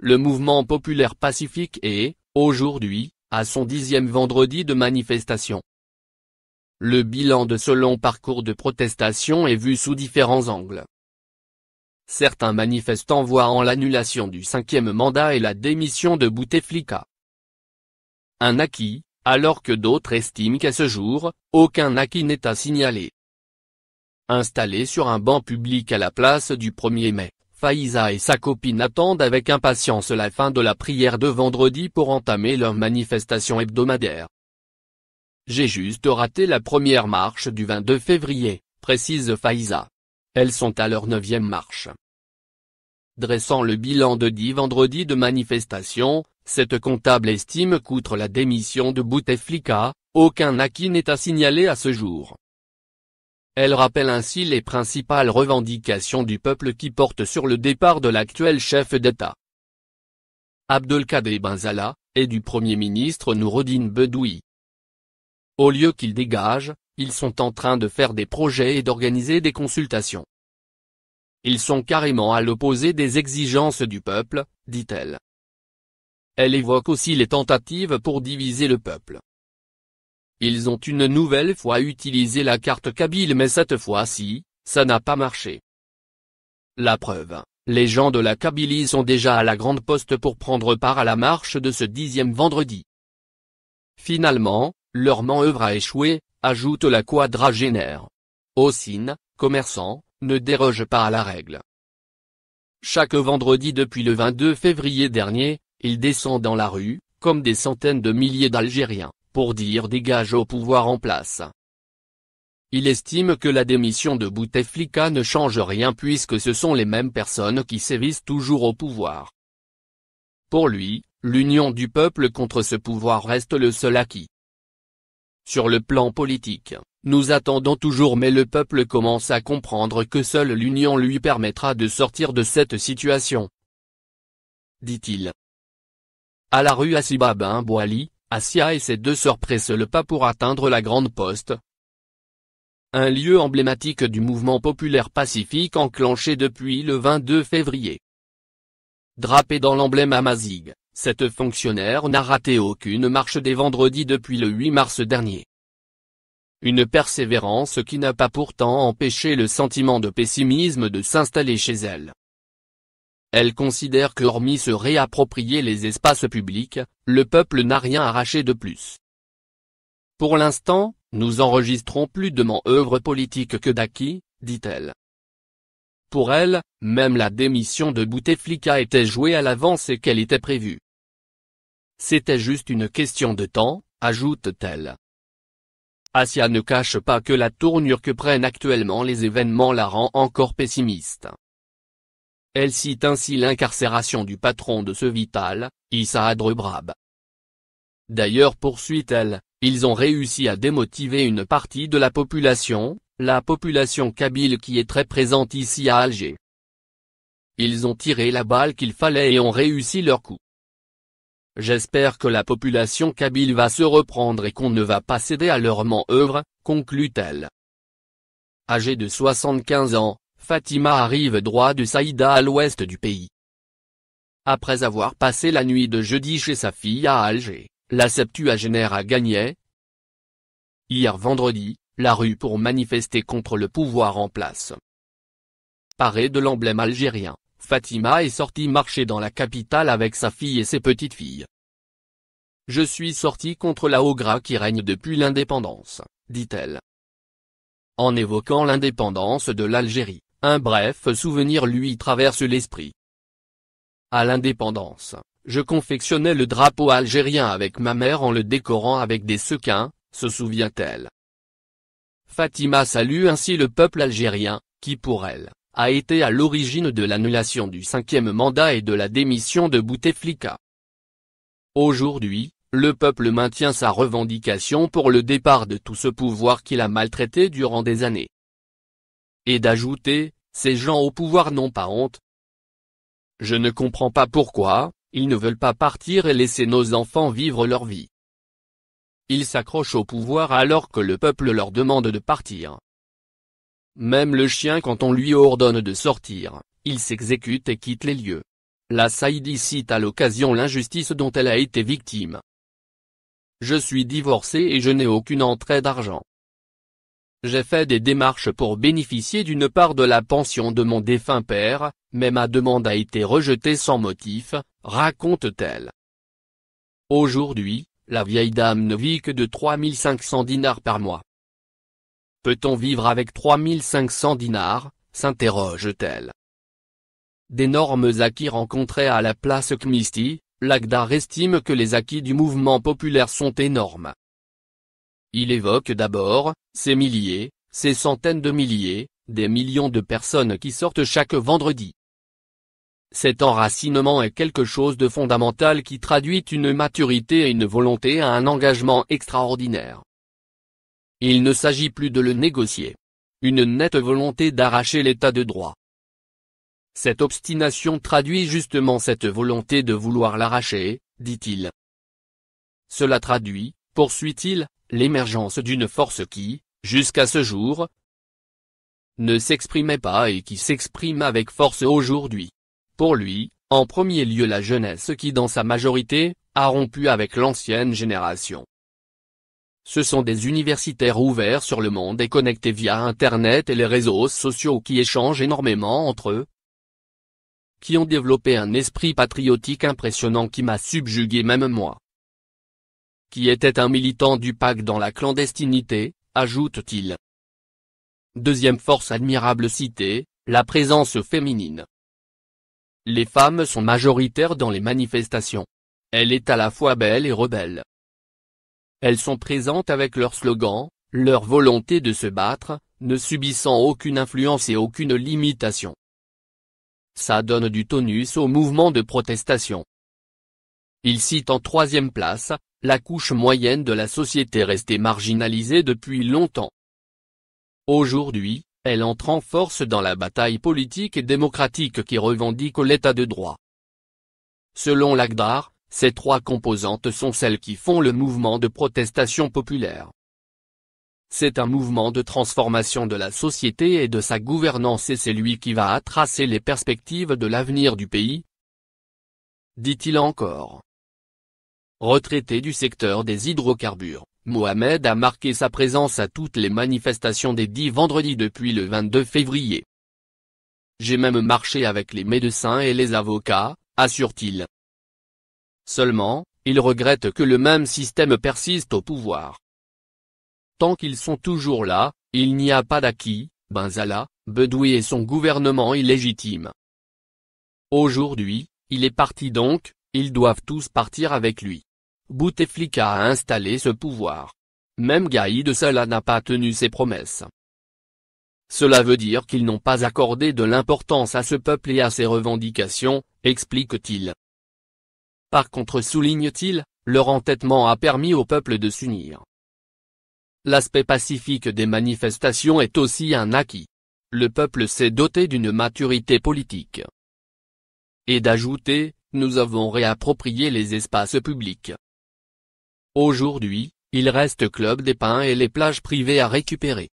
Le mouvement populaire pacifique est, aujourd'hui, à son dixième vendredi de manifestation. Le bilan de ce long parcours de protestation est vu sous différents angles. Certains manifestants voient en l'annulation du cinquième mandat et la démission de Bouteflika. Un acquis, alors que d'autres estiment qu'à ce jour, aucun acquis n'est à signaler. Installé sur un banc public à la place du 1er mai, Faïza et sa copine attendent avec impatience la fin de la prière de vendredi pour entamer leur manifestation hebdomadaire. J'ai juste raté la première marche du 22 février, précise Faïsa. « Elles sont à leur neuvième marche. Dressant le bilan de dix vendredis de manifestation, cette comptable estime qu'outre la démission de Bouteflika, aucun acquis n'est à signaler à ce jour. Elle rappelle ainsi les principales revendications du peuple qui portent sur le départ de l'actuel chef d'État. Abdelkader Benzala, et du Premier ministre Noureddine Bedoui. Au lieu qu'ils dégagent, ils sont en train de faire des projets et d'organiser des consultations. Ils sont carrément à l'opposé des exigences du peuple, dit-elle. Elle évoque aussi les tentatives pour diviser le peuple. Ils ont une nouvelle fois utilisé la carte Kabyle mais cette fois-ci, ça n'a pas marché. La preuve, les gens de la Kabylie sont déjà à la grande poste pour prendre part à la marche de ce dixième vendredi. Finalement, leur manœuvre a échoué, ajoute la quadragénaire. Osine, commerçant, ne déroge pas à la règle. Chaque vendredi depuis le 22 février dernier, il descend dans la rue, comme des centaines de milliers d'Algériens pour dire dégage au pouvoir en place. Il estime que la démission de Bouteflika ne change rien puisque ce sont les mêmes personnes qui sévissent toujours au pouvoir. Pour lui, l'union du peuple contre ce pouvoir reste le seul acquis. Sur le plan politique, nous attendons toujours mais le peuple commence à comprendre que seule l'union lui permettra de sortir de cette situation. Dit-il. À la rue Asibabin Boali, Asia et ses deux sœurs pressent le pas pour atteindre la Grande Poste. Un lieu emblématique du mouvement populaire pacifique enclenché depuis le 22 février. Drapée dans l'emblème Amazigh, cette fonctionnaire n'a raté aucune marche des vendredis depuis le 8 mars dernier. Une persévérance qui n'a pas pourtant empêché le sentiment de pessimisme de s'installer chez elle. Elle considère que hormis se réapproprier les espaces publics, le peuple n'a rien arraché de plus. Pour l'instant, nous enregistrons plus de man-œuvre politique que d'acquis, dit-elle. Pour elle, même la démission de Bouteflika était jouée à l'avance et qu'elle était prévue. C'était juste une question de temps, ajoute-t-elle. Asia ne cache pas que la tournure que prennent actuellement les événements la rend encore pessimiste. Elle cite ainsi l'incarcération du patron de ce Vital, Issa brab D'ailleurs poursuit-elle, ils ont réussi à démotiver une partie de la population, la population kabyle qui est très présente ici à Alger. Ils ont tiré la balle qu'il fallait et ont réussi leur coup. J'espère que la population kabyle va se reprendre et qu'on ne va pas céder à leur manœuvre, conclut-elle. Âgée de 75 ans, Fatima arrive droit de Saïda à l'ouest du pays. Après avoir passé la nuit de jeudi chez sa fille à Alger, la septuagénaire a gagné. Hier vendredi, la rue pour manifester contre le pouvoir en place. Parée de l'emblème algérien, Fatima est sortie marcher dans la capitale avec sa fille et ses petites filles. Je suis sortie contre la Ogra qui règne depuis l'indépendance, dit-elle. En évoquant l'indépendance de l'Algérie, un bref souvenir lui traverse l'esprit. À l'indépendance, je confectionnais le drapeau algérien avec ma mère en le décorant avec des sequins, se souvient-elle. Fatima salue ainsi le peuple algérien, qui pour elle, a été à l'origine de l'annulation du cinquième mandat et de la démission de Bouteflika. Aujourd'hui, le peuple maintient sa revendication pour le départ de tout ce pouvoir qu'il a maltraité durant des années et d'ajouter, ces gens au pouvoir n'ont pas honte. Je ne comprends pas pourquoi, ils ne veulent pas partir et laisser nos enfants vivre leur vie. Ils s'accrochent au pouvoir alors que le peuple leur demande de partir. Même le chien quand on lui ordonne de sortir, il s'exécute et quitte les lieux. La Saïdi cite à l'occasion l'injustice dont elle a été victime. Je suis divorcé et je n'ai aucune entrée d'argent. J'ai fait des démarches pour bénéficier d'une part de la pension de mon défunt père, mais ma demande a été rejetée sans motif, raconte-t-elle. Aujourd'hui, la vieille dame ne vit que de 3500 dinars par mois. Peut-on vivre avec 3500 dinars s'interroge-t-elle. D'énormes acquis rencontrés à la place Khmisti, Lagdar estime que les acquis du mouvement populaire sont énormes. Il évoque d'abord, ces milliers, ces centaines de milliers, des millions de personnes qui sortent chaque vendredi. Cet enracinement est quelque chose de fondamental qui traduit une maturité et une volonté à un engagement extraordinaire. Il ne s'agit plus de le négocier. Une nette volonté d'arracher l'état de droit. Cette obstination traduit justement cette volonté de vouloir l'arracher, dit-il. Cela traduit, poursuit-il, l'émergence d'une force qui, jusqu'à ce jour, ne s'exprimait pas et qui s'exprime avec force aujourd'hui. Pour lui, en premier lieu la jeunesse qui dans sa majorité, a rompu avec l'ancienne génération. Ce sont des universitaires ouverts sur le monde et connectés via Internet et les réseaux sociaux qui échangent énormément entre eux, qui ont développé un esprit patriotique impressionnant qui m'a subjugué même moi qui était un militant du PAC dans la clandestinité, ajoute-t-il. Deuxième force admirable citée, la présence féminine. Les femmes sont majoritaires dans les manifestations. Elle est à la fois belle et rebelle. Elles sont présentes avec leur slogan, leur volonté de se battre, ne subissant aucune influence et aucune limitation. Ça donne du tonus au mouvement de protestation. Il cite en troisième place, la couche moyenne de la société restée marginalisée depuis longtemps. Aujourd'hui, elle entre en force dans la bataille politique et démocratique qui revendique l'état de droit. Selon l'AGDAR, ces trois composantes sont celles qui font le mouvement de protestation populaire. C'est un mouvement de transformation de la société et de sa gouvernance et c'est lui qui va tracer les perspectives de l'avenir du pays. Dit-il encore. Retraité du secteur des hydrocarbures, Mohamed a marqué sa présence à toutes les manifestations des 10 vendredis depuis le 22 février. J'ai même marché avec les médecins et les avocats, assure-t-il. Seulement, il regrette que le même système persiste au pouvoir. Tant qu'ils sont toujours là, il n'y a pas d'acquis, Benzala, Bedoui et son gouvernement illégitime. Aujourd'hui, il est parti donc, ils doivent tous partir avec lui. Bouteflika a installé ce pouvoir. Même Gaïd Salah n'a pas tenu ses promesses. Cela veut dire qu'ils n'ont pas accordé de l'importance à ce peuple et à ses revendications, explique-t-il. Par contre souligne-t-il, leur entêtement a permis au peuple de s'unir. L'aspect pacifique des manifestations est aussi un acquis. Le peuple s'est doté d'une maturité politique. Et d'ajouter, nous avons réapproprié les espaces publics. Aujourd'hui, il reste Club des Pins et les plages privées à récupérer.